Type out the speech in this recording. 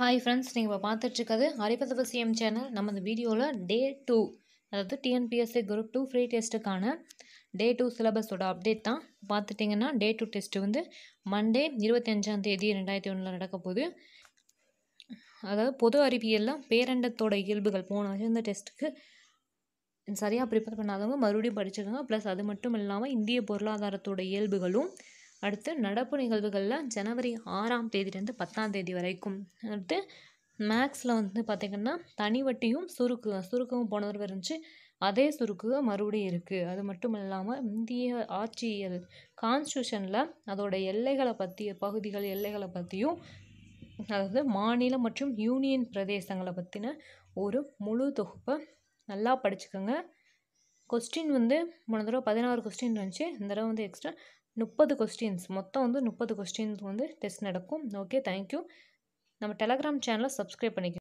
hi friends நீங்கள் இப்போ பார்த்துட்ருக்கிறது CM channel நம்ம இந்த வீடியோவில் டே டூ அதாவது டிஎன்பிஎஸ்சி குரூப் டூ ஃப்ரீ டெஸ்ட்டுக்கான டே டூ சிலபஸோட அப்டேட் தான் பார்த்துட்டிங்கன்னா டே டூ டெஸ்ட்டு வந்து மண்டே இருபத்தஞ்சாம் தேதி ரெண்டாயிரத்தி ஒன்றில் நடக்கப்போகுது அதாவது பொது அறிவியலில் பேரண்டத்தோட இயல்புகள் போன வருஷம் இந்த டெஸ்ட்டுக்கு சரியாக ப்ரிப்பேர் பண்ணாதவங்க மறுபடியும் படிச்சிருக்காங்க ப்ளஸ் அது மட்டும் இல்லாமல் இந்திய பொருளாதாரத்தோட இயல்புகளும் அடுத்து நடப்பு நிகழ்வுகளில் ஜனவரி ஆறாம் தேதியிலேருந்து பத்தாம் தேதி வரைக்கும் அடுத்து மேக்ஸில் வந்து பார்த்திங்கன்னா தனிவட்டியும் சுருக்கு சுருக்கவும் போன தடவை இருந்துச்சு அதே சுருக்கு மறுபடியும் இருக்குது அது மட்டும் இல்லாமல் இந்திய ஆட்சியல் கான்ஸ்டியூஷனில் அதோட எல்லைகளை பற்றிய பகுதிகள் எல்லைகளை பற்றியும் அதாவது மாநிலம் மற்றும் யூனியன் பிரதேசங்களை பற்றின ஒரு முழு தொகுப்பை நல்லா படிச்சுக்கோங்க கொஸ்டின் வந்து மூணு தடவை பதினாறு கொஸ்டின் இருந்துச்சு இந்த தடவை வந்து எக்ஸ்ட்ரா முப்பது கொஸ்டின்ஸ் மொத்தம் வந்து முப்பது கொஸ்டின்ஸ் வந்து டெஸ்ட் நடக்கும் ஓகே தேங்க்யூ நம்ம டெலகிராம் சேனலை சப்ஸ்கிரைப் பண்ணிக்கோங்க